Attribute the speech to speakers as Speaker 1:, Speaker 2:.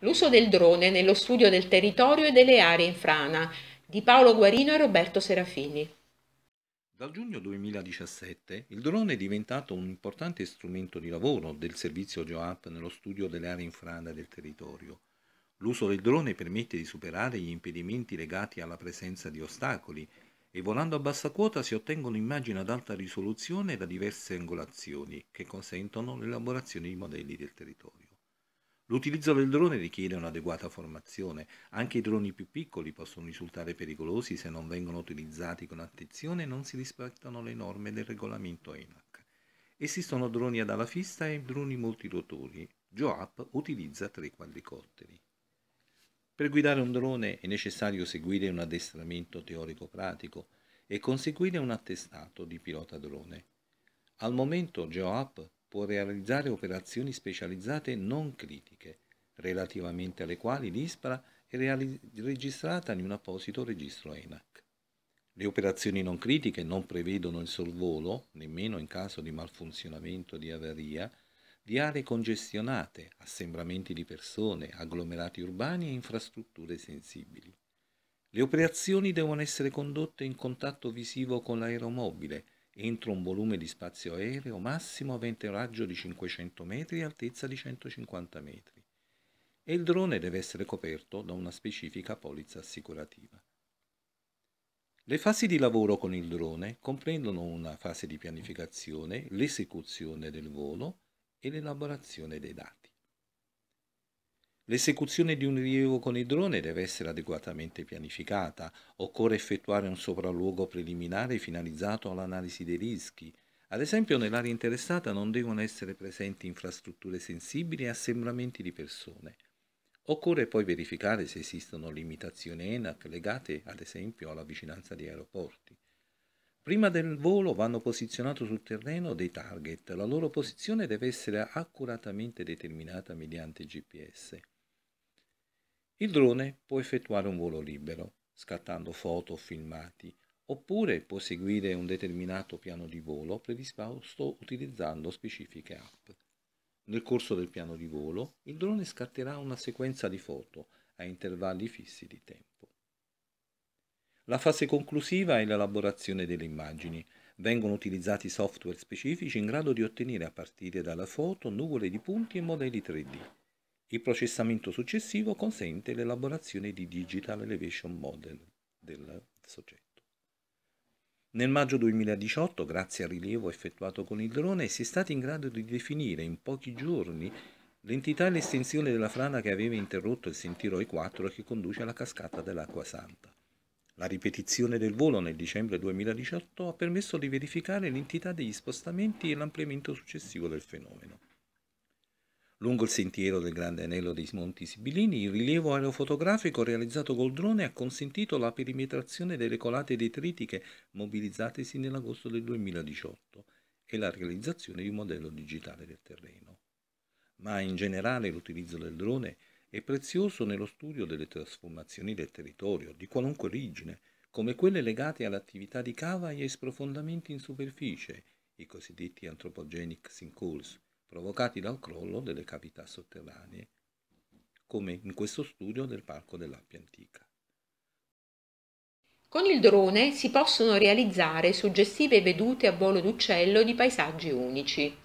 Speaker 1: L'uso del drone nello studio del territorio e delle aree in frana di Paolo Guarino e Roberto Serafini. Dal giugno 2017 il drone è diventato un importante strumento di lavoro del servizio GeoApp nello studio delle aree in frana del territorio. L'uso del drone permette di superare gli impedimenti legati alla presenza di ostacoli e volando a bassa quota si ottengono immagini ad alta risoluzione da diverse angolazioni che consentono l'elaborazione di modelli del territorio. L'utilizzo del drone richiede un'adeguata formazione, anche i droni più piccoli possono risultare pericolosi se non vengono utilizzati con attenzione e non si rispettano le norme del regolamento ENAC. Esistono droni ad ala fissa e droni multirotori. Joap utilizza tre quadricotteri. Per guidare un drone è necessario seguire un addestramento teorico-pratico e conseguire un attestato di pilota drone. Al momento GeoApp può realizzare operazioni specializzate non critiche, relativamente alle quali l'ISPRA è registrata in un apposito registro ENAC. Le operazioni non critiche non prevedono il sorvolo, nemmeno in caso di malfunzionamento o di avaria, di aree congestionate, assembramenti di persone, agglomerati urbani e infrastrutture sensibili. Le operazioni devono essere condotte in contatto visivo con l'aeromobile, entro un volume di spazio aereo massimo avente raggio di 500 metri e altezza di 150 metri e il drone deve essere coperto da una specifica polizza assicurativa. Le fasi di lavoro con il drone comprendono una fase di pianificazione, l'esecuzione del volo e l'elaborazione dei dati. L'esecuzione di un rilievo con il drone deve essere adeguatamente pianificata, occorre effettuare un sopralluogo preliminare finalizzato all'analisi dei rischi. Ad esempio nell'area interessata non devono essere presenti infrastrutture sensibili e assembramenti di persone. Occorre poi verificare se esistono limitazioni ENAC legate ad esempio alla vicinanza di aeroporti. Prima del volo vanno posizionati sul terreno dei target, la loro posizione deve essere accuratamente determinata mediante GPS. Il drone può effettuare un volo libero, scattando foto o filmati, oppure può seguire un determinato piano di volo predisposto utilizzando specifiche app. Nel corso del piano di volo, il drone scatterà una sequenza di foto a intervalli fissi di tempo. La fase conclusiva è l'elaborazione delle immagini. Vengono utilizzati software specifici in grado di ottenere a partire dalla foto nuvole di punti e modelli 3D. Il processamento successivo consente l'elaborazione di Digital Elevation Model del soggetto. Nel maggio 2018, grazie al rilievo effettuato con il drone, si è stati in grado di definire in pochi giorni l'entità e l'estensione della frana che aveva interrotto il sentiero E4 che conduce alla cascata dell'Acqua Santa. La ripetizione del volo nel dicembre 2018 ha permesso di verificare l'entità degli spostamenti e l'ampliamento successivo del fenomeno. Lungo il sentiero del Grande Anello dei Monti Sibillini, il rilievo aerofotografico realizzato col drone ha consentito la perimetrazione delle colate detritiche mobilizzatesi nell'agosto del 2018 e la realizzazione di un modello digitale del terreno. Ma in generale l'utilizzo del drone è prezioso nello studio delle trasformazioni del territorio, di qualunque origine, come quelle legate all'attività di cava e ai sprofondamenti in superficie, i cosiddetti anthropogenic sinkholes, provocati dal crollo delle cavità sotterranee, come in questo studio del Parco dell'Appia Antica. Con il drone si possono realizzare suggestive vedute a volo d'uccello di paesaggi unici.